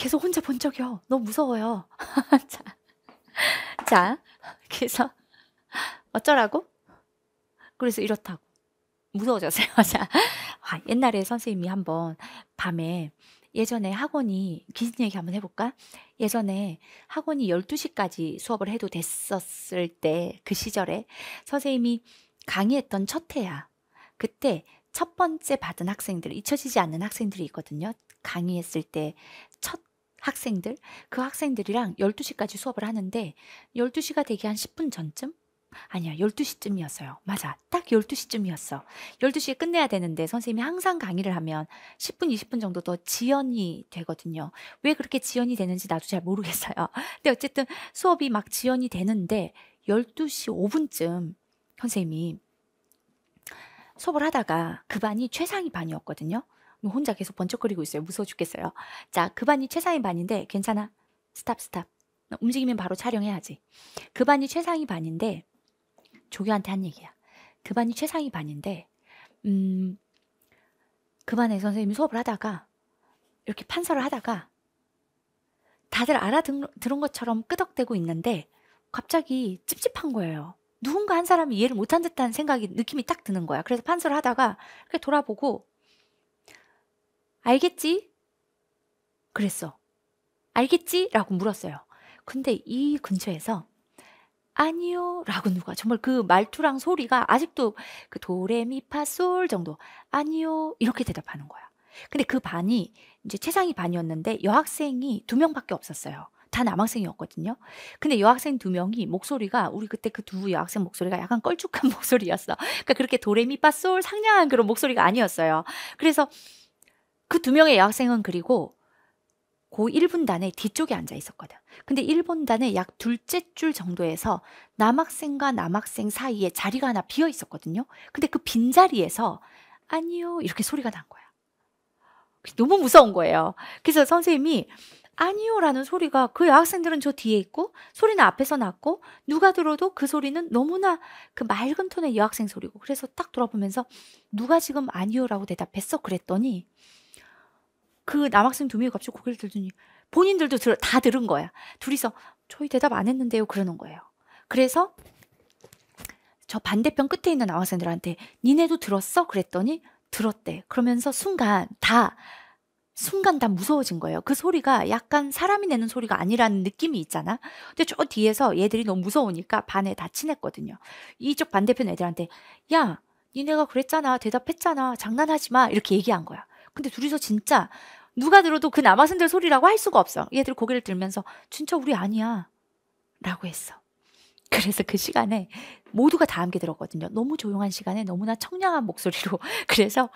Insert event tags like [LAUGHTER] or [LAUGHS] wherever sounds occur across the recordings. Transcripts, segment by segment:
계속 혼자 본 적이요. 너무 무서워요. [LAUGHS] 자, 자, 그래서 어쩌라고? 그래서 이렇다고. 무서워졌어요. [LAUGHS] 자, 아, 옛날에 선생님이 한번 밤에 예전에 학원이 긴 얘기 한번 해볼까? 예전에 학원이 12시까지 수업을 해도 됐었을 때 그 시절에 선생님이 강의했던 첫 해야 그때 첫 번째 받은 학생들 잊혀지지 않는 학생들이 있거든요. 강의했을 때첫 학생들, 그 학생들이랑 12시까지 수업을 하는데 12시가 되기 한 10분 전쯤? 아니야, 12시쯤이었어요. 맞아. 딱 12시쯤이었어. 12시에 끝내야 되는데 선생님이 항상 강의를 하면 10분, 20분 정도 더 지연이 되거든요. 왜 그렇게 지연이 되는지 나도 잘 모르겠어요. [LAUGHS] 근데 어쨌든 수업이 막 지연이 되는데 12시 5분쯤 선생님이 수업을 하다가 그 반이 최상위 반이었거든요. 혼자 계속 번쩍거리고 있어요. 무서워 죽겠어요. 자, 그 반이 최상위 반인데 괜찮아. 스탑 스탑. 움직이면 바로 촬영해야지. 그 반이 최상위 반인데 조교한테 한 얘기야. 그 반이 최상위 반인데 음, 그 반에 선생님이 수업을 하다가 이렇게 판서를 하다가 다들 알아들은 것처럼 끄덕대고 있는데 갑자기 찝찝한 거예요. 누군가 한 사람이 이해를 못한 듯한 생각이 느낌이 딱 드는 거야. 그래서 판서를 하다가 이렇게 돌아보고 알겠지? 그랬어. 알겠지? 라고 물었어요. 근데 이 근처에서 아니요 라고 누가 정말 그 말투랑 소리가 아직도 그 도레미파솔 정도 아니요 이렇게 대답하는 거야. 근데 그 반이 이제 최상위 반이었는데 여학생이 두 명밖에 없었어요. 다 남학생이었거든요. 근데 여학생 두 명이 목소리가 우리 그때 그 두 여학생 목소리가 약간 껄쭉한 [LAUGHS] 목소리였어. 그러니까 그렇게 도레미파솔 상냥한 그런 목소리가 아니었어요. 그래서 그두 명의 여학생은 그리고 고 1분단의 뒤쪽에 앉아 있었거든. 근데 1분단의 약 둘째 줄 정도에서 남학생과 남학생 사이에 자리가 하나 비어 있었거든요. 근데 그 빈자리에서 아니요 이렇게 소리가 난 거야. 너무 무서운 거예요. 그래서 선생님이 아니요라는 소리가 그 여학생들은 저 뒤에 있고 소리는 앞에서 났고 누가 들어도 그 소리는 너무나 그 맑은 톤의 여학생 소리고 그래서 딱 돌아보면서 누가 지금 아니요라고 대답했어 그랬더니 그 남학생 두 명이 갑자기 고개를 들더니 본인들도 들, 다 들은 거야. 둘이서 저희 대답 안 했는데요. 그러는 거예요. 그래서 저 반대편 끝에 있는 남학생들한테 니네도 들었어? 그랬더니 들었대. 그러면서 순간 다 순간 다 무서워진 거예요. 그 소리가 약간 사람이 내는 소리가 아니라는 느낌이 있잖아. 근데 저 뒤에서 얘들이 너무 무서우니까 반에 다 친했거든요. 이쪽 반대편 애들한테 야, 니네가 그랬잖아. 대답했잖아. 장난하지 마. 이렇게 얘기한 거야. 근데 둘이서 진짜 누가 들어도 그 남아선들 소리라고 할 수가 없어. 얘들 고개를 들면서 진짜 우리 아니야. 라고 했어. 그래서 그 시간에 모두가 다 함께 들었거든요. 너무 조용한 시간에 너무나 청량한 목소리로. [LAUGHS] 그래서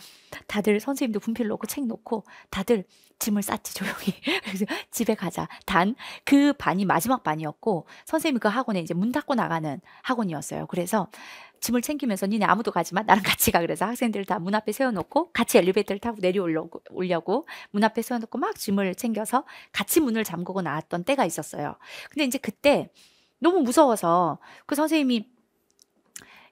다들 선생님도 분필 놓고 책 놓고 다들 짐을 쌌지 조용히. [LAUGHS] 그래서 집에 가자. 단 그 반이 마지막 반이었고 선생님이 그 학원에 이제 문 닫고 나가는 학원이었어요. 그래서 짐을 챙기면서 니네 아무도 가지 마. 나랑 같이 가. 그래서 학생들 다 문 앞에 세워놓고 같이 엘리베이터를 타고 내려오려고 문 앞에 세워놓고 막 짐을 챙겨서 같이 문을 잠그고 나왔던 때가 있었어요. 근데 이제 그때 너무 무서워서 그 선생님이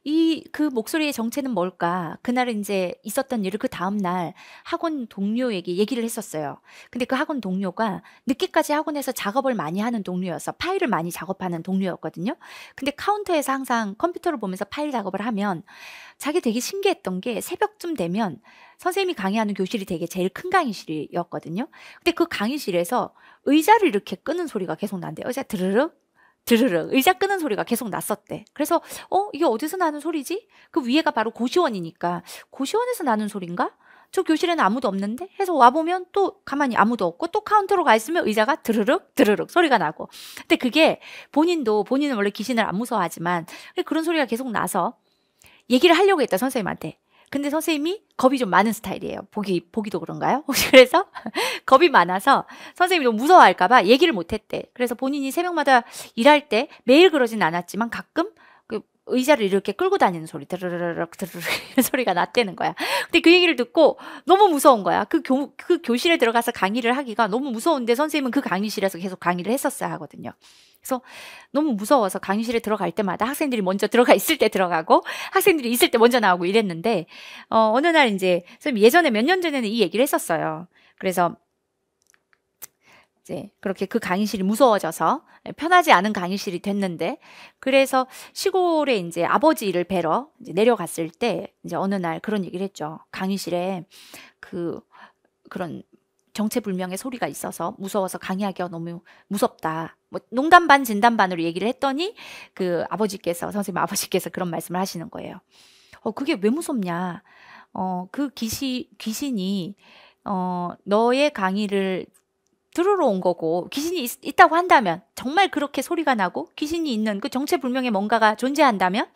이그 목소리의 정체는 뭘까? 그날은 인제 있었던 일을 그 다음날 학원 동료에게 얘기를 했었어요. 근데 그 학원 동료가 늦게까지 학원에서 작업을 많이 하는 동료여서 파일을 많이 작업하는 동료였거든요. 근데 카운터에서 항상 컴퓨터를 보면서 파일 작업을 하면 자기 되게 신기했던 게 새벽쯤 되면 선생님이 강의하는 교실이 되게 제일 큰 강의실이었거든요. 근데 그 강의실에서 의자를 이렇게 끄는 소리가 계속 난대요. 의자 드르륵 드르륵 의자 끄는 소리가 계속 났었대. 그래서 어 이게 어디서 나는 소리지? 그 위에가 바로 고시원이니까 고시원에서 나는 소린가? 저 교실에는 아무도 없는데 해서 와보면 또 가만히 아무도 없고 또 카운터로 가 있으면 의자가 드르륵 드르륵 소리가 나고 근데 그게 본인도 본인은 원래 귀신을 안 무서워하지만 그런 소리가 계속 나서 얘기를 하려고 했다 선생님한테 근데 선생님이 겁이 좀 많은 스타일이에요. 보기, 보기도 그런가요? [LAUGHS] 혹시 그래서? [LAUGHS] 겁이 많아서 선생님이 너무 무서워할까봐 얘기를 못했대. 그래서 본인이 새벽마다 일할 때 매일 그러진 않았지만 가끔 의자를 이렇게 끌고 다니는 소리 드르르륵 드르르 [LAUGHS] 소리가 났다는 거야. 근데 그 얘기를 듣고 너무 무서운 거야. 그, 교, 그 교실에 들어가서 강의를 하기가 너무 무서운데 선생님은 그 강의실에서 계속 강의를 했었어야 하거든요. 그래서 너무 무서워서 강의실에 들어갈 때마다 학생들이 먼저 들어가 있을 때 들어가고 학생들이 있을 때 먼저 나오고 이랬는데 어, 어느 날 이제 선생님 예전에 몇 년 전에는 이 얘기를 했었어요. 그래서 이제 그렇게 그 강의실이 무서워져서 예, 편하지 않은 강의실이 됐는데 그래서 시골에 이제 아버지 를 뵈러 이제 내려갔을 때 이제 어느 날 그런 얘기를 했죠. 강의실에 그 그런 정체불명의 소리가 있어서 무서워서 강의하기가 너무 무섭다. 뭐 농담 반 진담 반으로 얘기를 했더니 그 아버지께서 선생님 아버지께서 그런 말씀을 하시는 거예요. 어 그게 왜 무섭냐? 어그 귀신 귀신이 어 너의 강의를 들으러 온 거고 귀신이 있, 다고 한다면 정말 그렇게 소리가 나고 귀신이 있는 그 정체불명의 뭔가가 존재한다면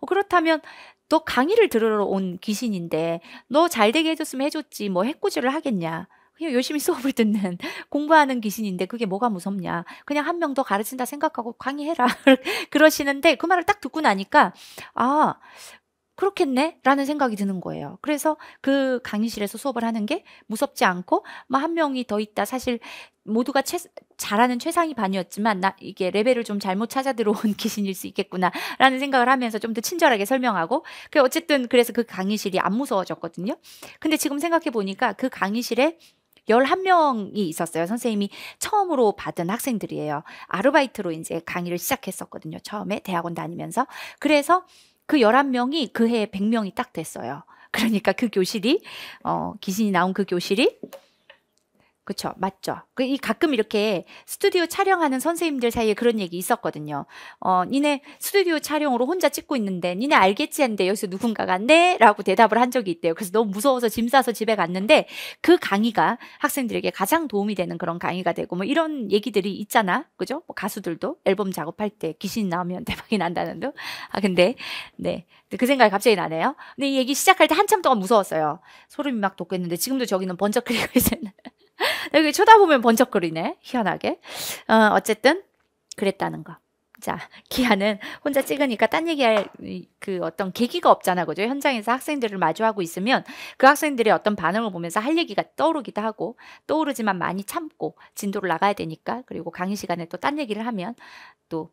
어, 그렇다면 너 강의를 들으러 온 귀신인데 너 잘되게 해줬으면 해줬지 뭐 해코지를 하겠냐 그냥 열심히 [LAUGHS] 수업을 듣는 공부하는 귀신인데 그게 뭐가 무섭냐 그냥 한 명 더 가르친다 생각하고 강의해라 [LAUGHS] 그러시는데 그 말을 딱 듣고 나니까 아 그렇겠네? 라는 생각이 드는 거예요. 그래서 그 강의실에서 수업을 하는 게 무섭지 않고, 뭐 한 명이 더 있다. 사실 모두가 최, 잘하는 최상위 반이었지만, 나 이게 레벨을 좀 잘못 찾아 들어온 [LAUGHS] 귀신일 수 있겠구나. 라는 생각을 하면서 좀 더 친절하게 설명하고, 그 어쨌든 그래서 그 강의실이 안 무서워졌거든요. 근데 지금 생각해 보니까 그 강의실에 11명이 있었어요. 선생님이 처음으로 받은 학생들이에요. 아르바이트로 이제 강의를 시작했었거든요. 처음에 대학원 다니면서. 그래서 그 11명이 그 해에 100명이 딱 됐어요. 그러니까 그 교실이 어, 귀신이 나온 그 교실이 그렇죠. 맞죠. 그 이 가끔 이렇게 스튜디오 촬영하는 선생님들 사이에 그런 얘기 있었거든요. 어, 니네 스튜디오 촬영으로 혼자 찍고 있는데 니네 알겠지 했는데 여기서 누군가가 네라고 대답을 한 적이 있대요. 그래서 너무 무서워서 짐 싸서 집에 갔는데 그 강의가 학생들에게 가장 도움이 되는 그런 강의가 되고 뭐 이런 얘기들이 있잖아. 그죠? 뭐 가수들도 앨범 작업할 때 귀신 나오면 [LAUGHS] 대박이 난다는 둥. 아 근데 네. 그 생각이 갑자기 나네요. 근데 이 얘기 시작할 때 한참 동안 무서웠어요. 소름이 막 돋겠는데 지금도 저기는 번쩍 그리고 [LAUGHS] 있었는 여기 쳐다보면 번쩍거리네. 희한하게. 어, 어쨌든 그랬다는 거. 자, 기아는 혼자 찍으니까 딴 얘기할 그 어떤 계기가 없잖아. 그죠? 현장에서 학생들을 마주하고 있으면 그 학생들의 어떤 반응을 보면서 할 얘기가 떠오르기도 하고 떠오르지만 많이 참고 진도를 나가야 되니까 그리고 강의 시간에 또 딴 얘기를 하면 또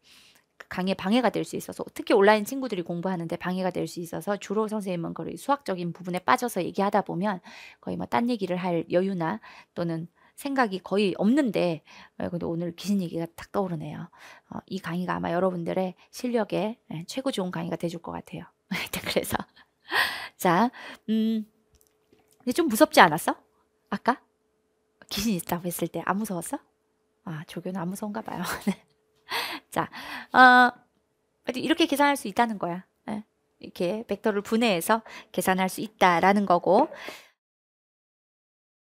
그 강의 방해가 될 수 있어서 특히 온라인 친구들이 공부하는데 방해가 될 수 있어서 주로 선생님은 거의 수학적인 부분에 빠져서 얘기하다 보면 거의 뭐 딴 얘기를 할 여유나 또는 생각이 거의 없는데 근데 오늘 귀신 얘기가 딱 떠오르네요. 어, 이 강의가 아마 여러분들의 실력에 예, 최고 좋은 강의가 돼줄 것 같아요. [LAUGHS] 그래서 자, 음, 좀 무섭지 않았어? 아까 귀신 있다고 했을 때 안 무서웠어? 아, 조교는 안 무서운가 봐요. [LAUGHS] 네. 자, 어, 이렇게 계산할 수 있다는 거야. 예, 이렇게 벡터를 분해해서 계산할 수 있다라는 거고.